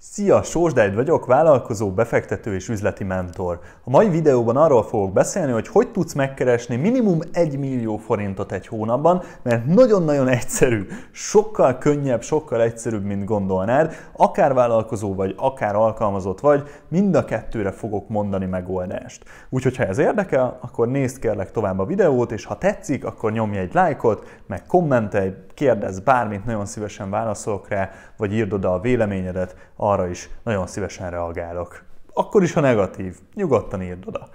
Szia, Sósdájd vagyok, vállalkozó, befektető és üzleti mentor. A mai videóban arról fogok beszélni, hogy hogy tudsz megkeresni minimum 1 millió forintot egy hónapban, mert nagyon-nagyon egyszerű, sokkal könnyebb, sokkal egyszerűbb, mint gondolnád. Akár vállalkozó vagy, akár alkalmazott vagy, mind a kettőre fogok mondani megoldást. Úgyhogy ha ez érdekel, akkor nézd kérlek tovább a videót, és ha tetszik, akkor nyomj egy lájkot, meg kommentelj, kérdezz bármit, nagyon szívesen válaszolok rá, vagy írd oda a véleményedet, arra is nagyon szívesen reagálok. Akkor is, ha negatív, nyugodtan írd oda.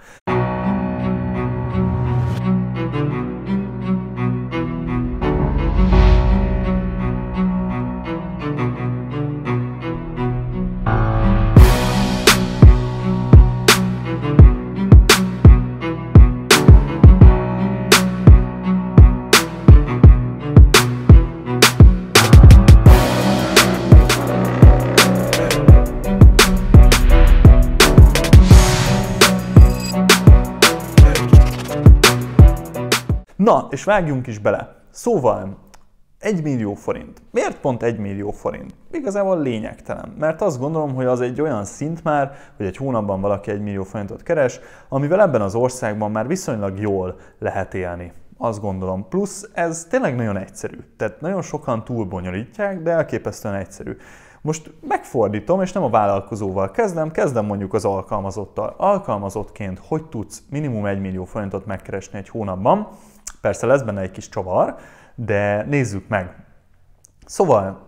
Na, és vágjunk is bele. Szóval, 1 millió forint. Miért pont 1 millió forint? Igazából lényegtelen, mert azt gondolom, hogy az egy olyan szint már, hogy egy hónapban valaki 1 millió forintot keres, amivel ebben az országban már viszonylag jól lehet élni azt gondolom. Plusz ez tényleg nagyon egyszerű. Tehát nagyon sokan túl bonyolítják, de elképesztően egyszerű. Most megfordítom, és nem a vállalkozóval kezdem, kezdem mondjuk az alkalmazottal. Alkalmazottként hogy tudsz minimum 1 millió forintot megkeresni egy hónapban? Persze lesz benne egy kis csavar, de nézzük meg. Szóval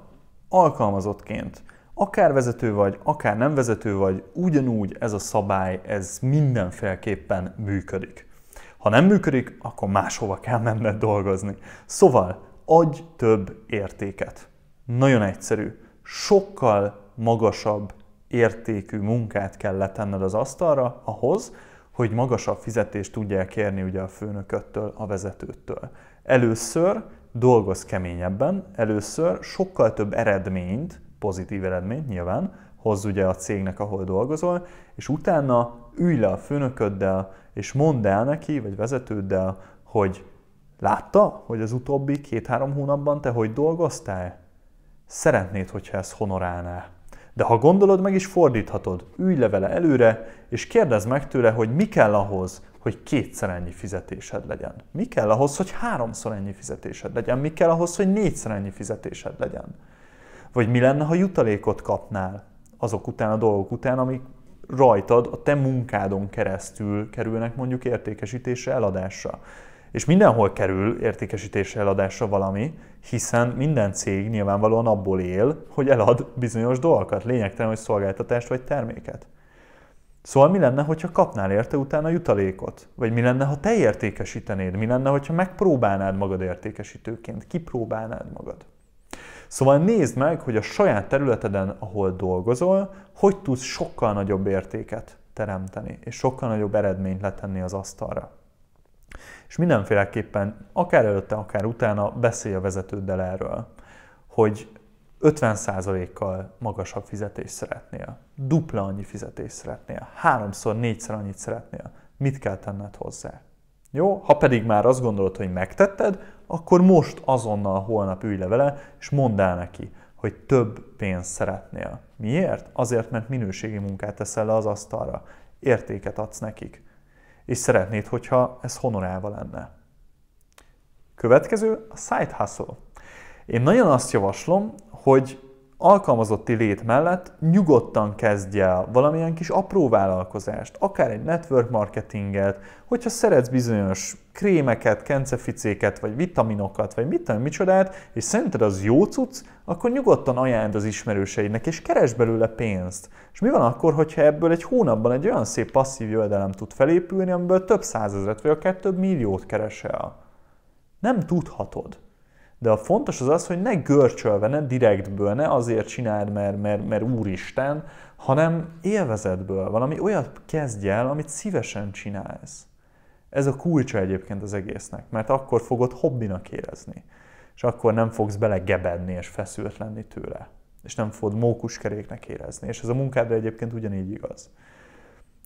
alkalmazottként, akár vezető vagy, akár nem vezető vagy, ugyanúgy ez a szabály, ez mindenféleképpen működik. Ha nem működik, akkor máshova kell menned dolgozni. Szóval, adj több értéket. Nagyon egyszerű. Sokkal magasabb értékű munkát kell letenned az asztalra ahhoz, hogy magasabb fizetést tudják kérni ugye a főnököttől, a vezetőtől. Először dolgoz keményebben, először sokkal több eredményt, pozitív eredményt nyilván, hoz ugye a cégnek, ahol dolgozol, és utána ülj le a főnököddel, és mondd el neki, vagy vezetőddel, hogy látta, hogy az utóbbi két-három hónapban te hogy dolgoztál? Szeretnéd, hogyha ezt honorálnál. De ha gondolod, meg is fordíthatod. Ülj le vele előre, és kérdezd meg tőle, hogy mi kell ahhoz, hogy kétszer ennyi fizetésed legyen. Mi kell ahhoz, hogy háromszor ennyi fizetésed legyen? Mi kell ahhoz, hogy négyszer ennyi fizetésed legyen? Vagy mi lenne, ha jutalékot kapnál azok után a dolgok után, amik rajtad a te munkádon keresztül kerülnek mondjuk értékesítésre, eladásra? És mindenhol kerül értékesítésre eladásra valami, hiszen minden cég nyilvánvalóan abból él, hogy elad bizonyos dolgokat, lényegtelen, hogy szolgáltatást vagy terméket. Szóval mi lenne, hogyha kapnál érte utána jutalékot? Vagy mi lenne, ha te értékesítenéd? Mi lenne, hogyha megpróbálnád magad értékesítőként? Kipróbálnád magad? Szóval nézd meg, hogy a saját területeden, ahol dolgozol, hogy tudsz sokkal nagyobb értéket teremteni, és sokkal nagyobb eredményt letenni az asztalra és mindenféleképpen akár előtte, akár utána beszélj a vezetőddel erről, hogy 50%-kal magasabb fizetést szeretnél, dupla annyi fizetést szeretnél, háromszor, négyszer annyit szeretnél, mit kell tenned hozzá? Jó? Ha pedig már azt gondolod, hogy megtetted, akkor most azonnal holnap ülj le vele, és mondd el neki, hogy több pénzt szeretnél. Miért? Azért, mert minőségi munkát teszel le az asztalra, értéket adsz nekik és szeretnéd, hogyha ez honorálva lenne. Következő a side hustle. Én nagyon azt javaslom, hogy alkalmazotti lét mellett nyugodtan kezdj el valamilyen kis apró vállalkozást, akár egy network marketinget, hogyha szeretsz bizonyos krémeket, kenceficéket, vagy vitaminokat, vagy mit tudom, micsodát, és szerinted az jó cucc, akkor nyugodtan ajánld az ismerőseidnek, és keres belőle pénzt. És mi van akkor, hogyha ebből egy hónapban egy olyan szép passzív jövedelem tud felépülni, amiből több százezret, vagy akár több milliót keresel? Nem tudhatod. De a fontos az az, hogy ne görcsölve, ne direktből, ne azért csináld, mert, mert, mert úristen, hanem élvezetből, valami olyat kezdj el, amit szívesen csinálsz. Ez a kulcsa egyébként az egésznek, mert akkor fogod hobbinak érezni, és akkor nem fogsz belegebedni és feszült lenni tőle, és nem fogod mókuskeréknek érezni, és ez a munkádra egyébként ugyanígy igaz.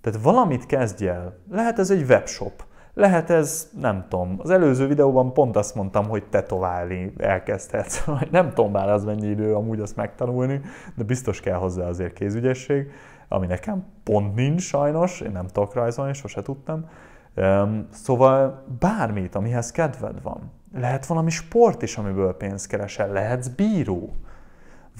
Tehát valamit kezdj el, lehet ez egy webshop, lehet ez, nem tudom, az előző videóban pont azt mondtam, hogy tetoválni elkezdhetsz, vagy nem tudom már az mennyi idő amúgy azt megtanulni, de biztos kell hozzá azért kézügyesség, ami nekem pont nincs sajnos, én nem tudok rajzolni, sose tudtam. Szóval bármit, amihez kedved van. Lehet valami sport is, amiből pénzt keresel, lehetsz bíró,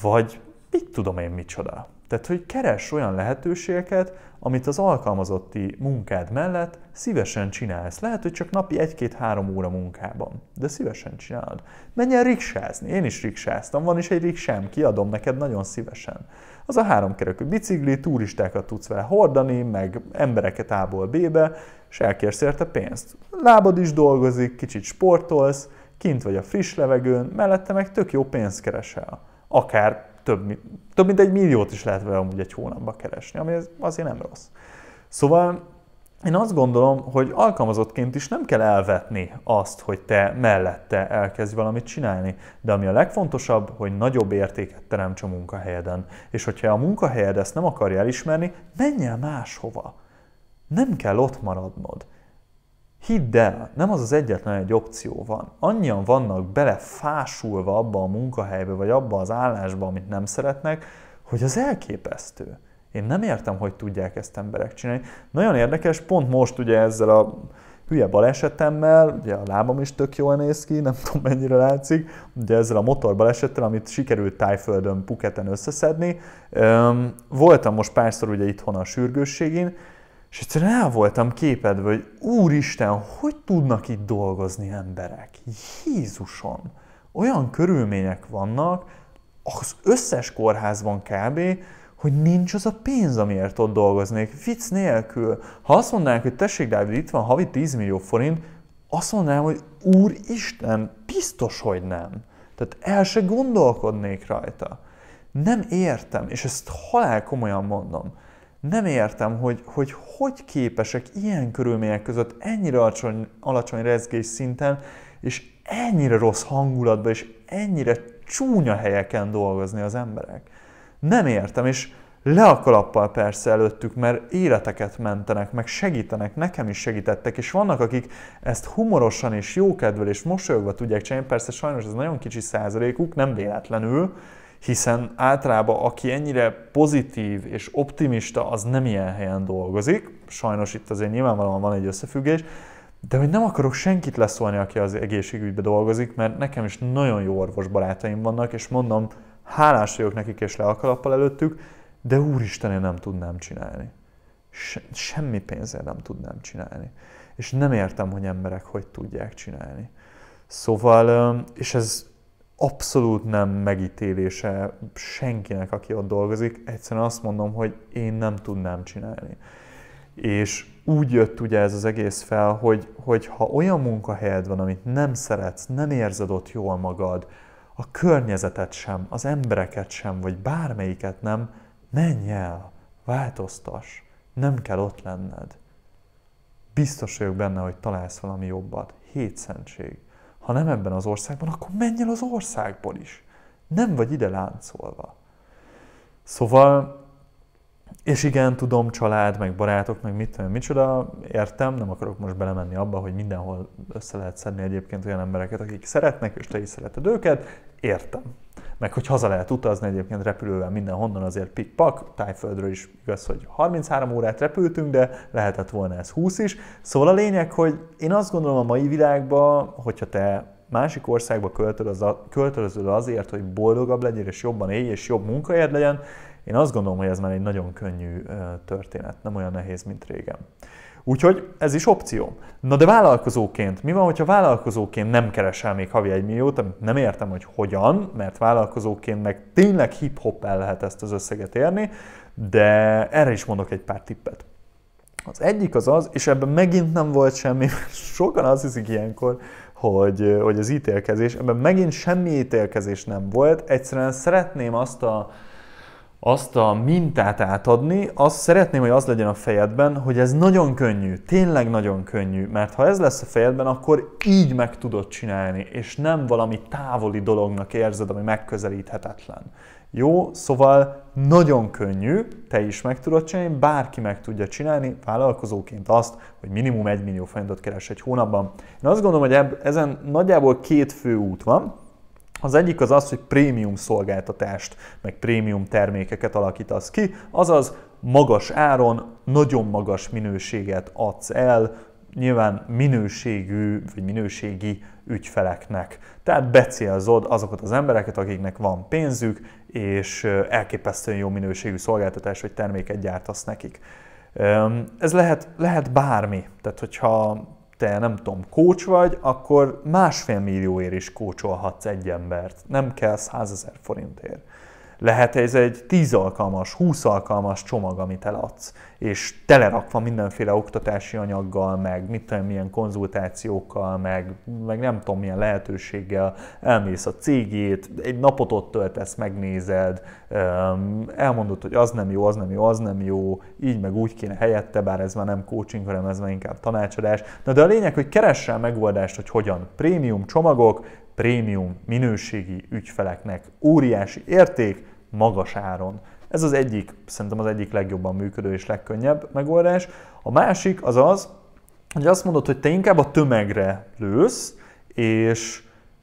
vagy mit tudom én micsoda. Tehát, hogy keres olyan lehetőségeket, amit az alkalmazotti munkád mellett szívesen csinálsz. Lehet, hogy csak napi 1-2-3 óra munkában, de szívesen csinálod. Menj el riksázni, én is riksáztam, van is egy riksám, kiadom neked nagyon szívesen. Az a háromkerekű bicikli, turistákat tudsz vele hordani, meg embereket A-ból B-be, és elkérsz érte pénzt. Lábad is dolgozik, kicsit sportolsz, kint vagy a friss levegőn, mellette meg tök jó pénzt keresel. Akár több, több mint egy milliót is lehet vele amúgy egy hónapban keresni, ami azért nem rossz. Szóval én azt gondolom, hogy alkalmazottként is nem kell elvetni azt, hogy te mellette elkezdj valamit csinálni, de ami a legfontosabb, hogy nagyobb értéket teremts a munkahelyeden. És hogyha a munkahelyed ezt nem akarja elismerni, menj el máshova. Nem kell ott maradnod. Hidd el, nem az az egyetlen egy opció van. Annyian vannak belefásulva abba a munkahelybe, vagy abba az állásba, amit nem szeretnek, hogy az elképesztő. Én nem értem, hogy tudják ezt emberek csinálni. Nagyon érdekes, pont most ugye ezzel a hülye balesetemmel, ugye a lábam is tök jól néz ki, nem tudom mennyire látszik, ugye ezzel a motor balesettel, amit sikerült tájföldön, Puketen összeszedni, voltam most párszor ugye itthon a sürgősségén, és egyszerűen el voltam képedve, hogy úristen, hogy tudnak itt dolgozni emberek? Jézusom! Olyan körülmények vannak, az összes kórházban kb., hogy nincs az a pénz, amiért ott dolgoznék, vicc nélkül. Ha azt mondanák, hogy tessék Dávid, itt van havi 10 millió forint, azt mondanám, hogy úristen, biztos, hogy nem. Tehát el se gondolkodnék rajta. Nem értem, és ezt halál komolyan mondom nem értem, hogy, hogy hogy képesek ilyen körülmények között ennyire alacsony, alacsony rezgés szinten, és ennyire rossz hangulatban, és ennyire csúnya helyeken dolgozni az emberek. Nem értem, és le a kalappal persze előttük, mert életeket mentenek, meg segítenek, nekem is segítettek, és vannak, akik ezt humorosan és jókedvel és mosolyogva tudják csinálni, persze sajnos ez nagyon kicsi százalékuk, nem véletlenül, hiszen általában aki ennyire pozitív és optimista, az nem ilyen helyen dolgozik. Sajnos itt azért nyilvánvalóan van egy összefüggés, de hogy nem akarok senkit leszólni, aki az egészségügyben dolgozik, mert nekem is nagyon jó orvos barátaim vannak, és mondom, hálás vagyok nekik és le a kalappal előttük, de úristen, én nem tudnám csinálni. Se, semmi pénzért nem tudnám csinálni. És nem értem, hogy emberek hogy tudják csinálni. Szóval, és ez abszolút nem megítélése senkinek, aki ott dolgozik. Egyszerűen azt mondom, hogy én nem tudnám csinálni. És úgy jött ugye ez az egész fel, hogy, hogy ha olyan munkahelyed van, amit nem szeretsz, nem érzed ott jól magad, a környezetet sem, az embereket sem, vagy bármelyiket nem, menj el, változtas, nem kell ott lenned. Biztos vagyok benne, hogy találsz valami jobbat. Hétszentség ha nem ebben az országban, akkor menj el az országból is. Nem vagy ide láncolva. Szóval, és igen, tudom, család, meg barátok, meg mit tudom, micsoda, értem, nem akarok most belemenni abba, hogy mindenhol össze lehet szedni egyébként olyan embereket, akik szeretnek, és te is szereted őket, értem, meg hogy haza lehet utazni egyébként repülővel mindenhonnan, azért pikpak, tájföldről is igaz, hogy 33 órát repültünk, de lehetett volna ez 20 is. Szóval a lényeg, hogy én azt gondolom a mai világban, hogyha te másik országba költözöd azért, hogy boldogabb legyél, és jobban élj, és jobb munkahelyed legyen, én azt gondolom, hogy ez már egy nagyon könnyű történet, nem olyan nehéz, mint régen. Úgyhogy ez is opció. Na de vállalkozóként, mi van, hogyha vállalkozóként nem keresel még havi egy milliót, amit nem értem, hogy hogyan, mert vállalkozóként meg tényleg hip-hop el lehet ezt az összeget érni, de erre is mondok egy pár tippet. Az egyik az az, és ebben megint nem volt semmi, sokan azt hiszik ilyenkor, hogy, hogy az ítélkezés, ebben megint semmi ítélkezés nem volt, egyszerűen szeretném azt a, azt a mintát átadni, azt szeretném, hogy az legyen a fejedben, hogy ez nagyon könnyű, tényleg nagyon könnyű, mert ha ez lesz a fejedben, akkor így meg tudod csinálni, és nem valami távoli dolognak érzed, ami megközelíthetetlen. Jó, szóval nagyon könnyű, te is meg tudod csinálni, bárki meg tudja csinálni vállalkozóként azt, hogy minimum 1 millió forintot keres egy hónapban. Én azt gondolom, hogy ezen nagyjából két fő út van. Az egyik az az, hogy prémium szolgáltatást, meg prémium termékeket alakítasz ki, azaz magas áron, nagyon magas minőséget adsz el, nyilván minőségű vagy minőségi ügyfeleknek. Tehát becélzod azokat az embereket, akiknek van pénzük, és elképesztően jó minőségű szolgáltatás vagy terméket gyártasz nekik. Ez lehet, lehet bármi. Tehát, hogyha te nem tudom, kócs vagy, akkor másfél millióért is kócsolhatsz egy embert, nem kell százezer forintért. Lehet ez egy 10 alkalmas, 20 alkalmas csomag, amit eladsz, és telerakva mindenféle oktatási anyaggal, meg mit tudom, milyen konzultációkkal, meg, meg nem tudom milyen lehetőséggel, elmész a cégét, egy napot ott töltesz, megnézed, elmondod, hogy az nem jó, az nem jó, az nem jó, így meg úgy kéne helyette, bár ez már nem coaching, hanem ez már inkább tanácsadás. Na de a lényeg, hogy keressel megoldást, hogy hogyan. Prémium csomagok, prémium minőségi ügyfeleknek óriási érték magas áron. Ez az egyik, szerintem az egyik legjobban működő és legkönnyebb megoldás. A másik az az, hogy azt mondod, hogy te inkább a tömegre lősz, és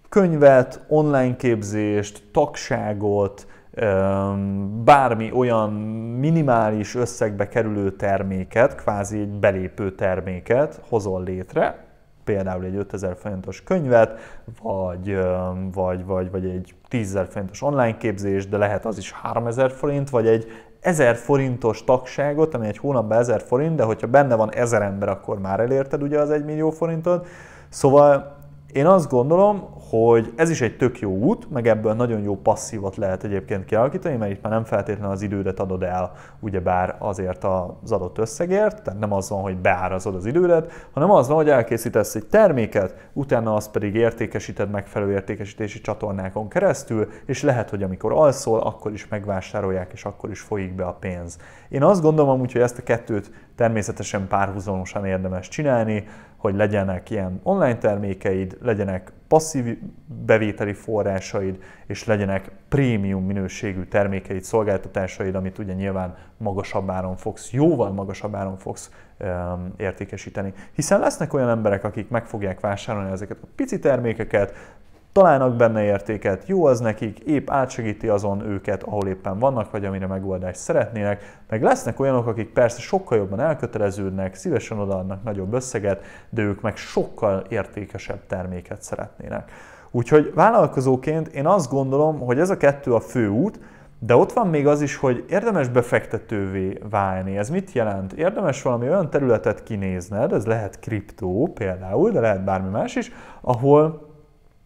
könyvet, online képzést, tagságot, bármi olyan minimális összegbe kerülő terméket, kvázi egy belépő terméket hozol létre, például egy 5000 forintos könyvet, vagy, vagy, vagy, vagy egy 10.000 forintos online képzés, de lehet az is 3000 forint, vagy egy 1000 forintos tagságot, ami egy hónapban 1000 forint, de hogyha benne van 1000 ember, akkor már elérted ugye az 1 millió forintot. Szóval én azt gondolom, hogy ez is egy tök jó út, meg ebből nagyon jó passzívat lehet egyébként kialakítani, mert itt már nem feltétlenül az idődet adod el, ugyebár azért az adott összegért, tehát nem az van, hogy beárazod az idődet, hanem az van, hogy elkészítesz egy terméket, utána azt pedig értékesíted megfelelő értékesítési csatornákon keresztül, és lehet, hogy amikor alszol, akkor is megvásárolják, és akkor is folyik be a pénz. Én azt gondolom amúgy, hogy ezt a kettőt természetesen párhuzamosan érdemes csinálni, hogy legyenek ilyen online termékeid, legyenek passzív bevételi forrásaid, és legyenek prémium minőségű termékeid, szolgáltatásaid, amit ugye nyilván magasabb áron fogsz, jóval magasabb áron fogsz értékesíteni. Hiszen lesznek olyan emberek, akik meg fogják vásárolni ezeket a pici termékeket, találnak benne értéket, jó az nekik, épp átsegíti azon őket, ahol éppen vannak, vagy amire megoldást szeretnének, meg lesznek olyanok, akik persze sokkal jobban elköteleződnek, szívesen odaadnak nagyobb összeget, de ők meg sokkal értékesebb terméket szeretnének. Úgyhogy vállalkozóként én azt gondolom, hogy ez a kettő a fő út, de ott van még az is, hogy érdemes befektetővé válni. Ez mit jelent? Érdemes valami olyan területet kinézned, ez lehet kriptó például, de lehet bármi más is, ahol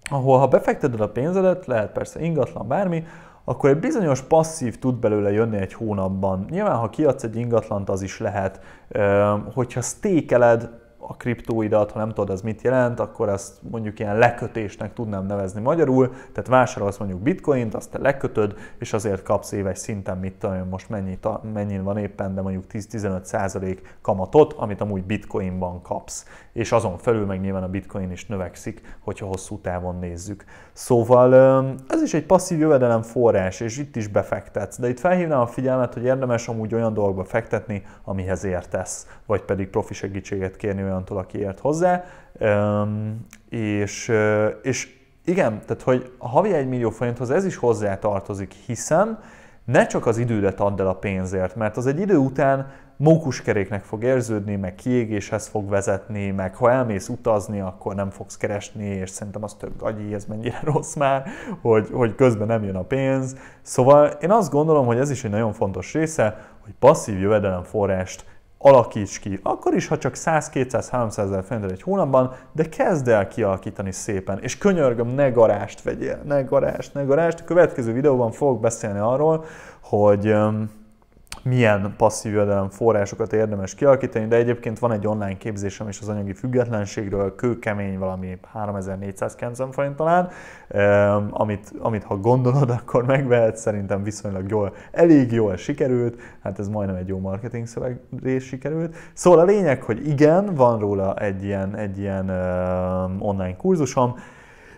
ahol ha befekteted a pénzedet, lehet persze ingatlan, bármi, akkor egy bizonyos passzív tud belőle jönni egy hónapban. Nyilván, ha kiadsz egy ingatlant, az is lehet. Hogyha stékeled, a kriptóidat, ha nem tudod, az mit jelent, akkor azt mondjuk ilyen lekötésnek tudnám nevezni magyarul, tehát vásárolsz mondjuk bitcoint, azt te lekötöd, és azért kapsz éves szinten, mit tudom most mennyi, mennyin van éppen, de mondjuk 10-15% kamatot, amit amúgy bitcoinban kapsz. És azon felül meg nyilván a bitcoin is növekszik, hogyha hosszú távon nézzük. Szóval ez is egy passzív jövedelem forrás, és itt is befektetsz. De itt felhívnám a figyelmet, hogy érdemes amúgy olyan dolgokba fektetni, amihez értesz, vagy pedig profi segítséget kérni olyantól, aki ért hozzá, és, és igen, tehát hogy a havi 1 millió forinthoz ez is hozzá tartozik, hiszen ne csak az idődet add el a pénzért, mert az egy idő után mókuskeréknek fog érződni, meg kiégéshez fog vezetni, meg ha elmész utazni, akkor nem fogsz keresni, és szerintem az több agyi, ez mennyire rossz már, hogy, hogy közben nem jön a pénz. Szóval én azt gondolom, hogy ez is egy nagyon fontos része, hogy passzív jövedelemforrást alakíts ki. Akkor is, ha csak 100-200-300 ezer forintot egy hónapban, de kezd el kialakítani szépen. És könyörgöm, ne garást vegyél, ne garást, ne garást. A következő videóban fogok beszélni arról, hogy milyen passzív jövedelem forrásokat érdemes kialakítani, de egyébként van egy online képzésem is az anyagi függetlenségről, kőkemény valami 3490 forint talán, amit, amit ha gondolod, akkor megvehet, szerintem viszonylag jól, elég jól sikerült, hát ez majdnem egy jó marketing rész sikerült. Szóval a lényeg, hogy igen, van róla egy ilyen, egy ilyen online kurzusom,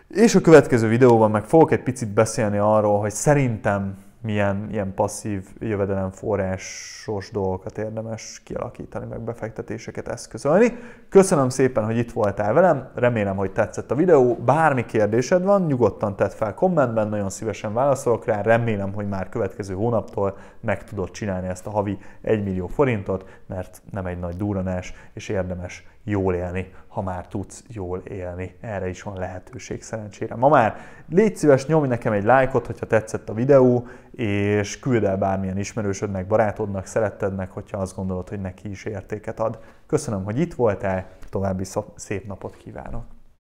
és a következő videóban meg fogok egy picit beszélni arról, hogy szerintem milyen ilyen passzív jövedelemforrásos dolgokat érdemes kialakítani, meg befektetéseket eszközölni. Köszönöm szépen, hogy itt voltál velem, remélem, hogy tetszett a videó. Bármi kérdésed van, nyugodtan tedd fel kommentben, nagyon szívesen válaszolok rá. Remélem, hogy már következő hónaptól meg tudod csinálni ezt a havi 1 millió forintot, mert nem egy nagy duranás, és érdemes jól élni, ha már tudsz jól élni. Erre is van lehetőség szerencsére. Ma már légy szíves, nyomj nekem egy lájkot, hogyha tetszett a videó, és küld el bármilyen ismerősödnek, barátodnak, szerettednek, hogyha azt gondolod, hogy neki is értéket ad. Köszönöm, hogy itt voltál, további szép napot kívánok!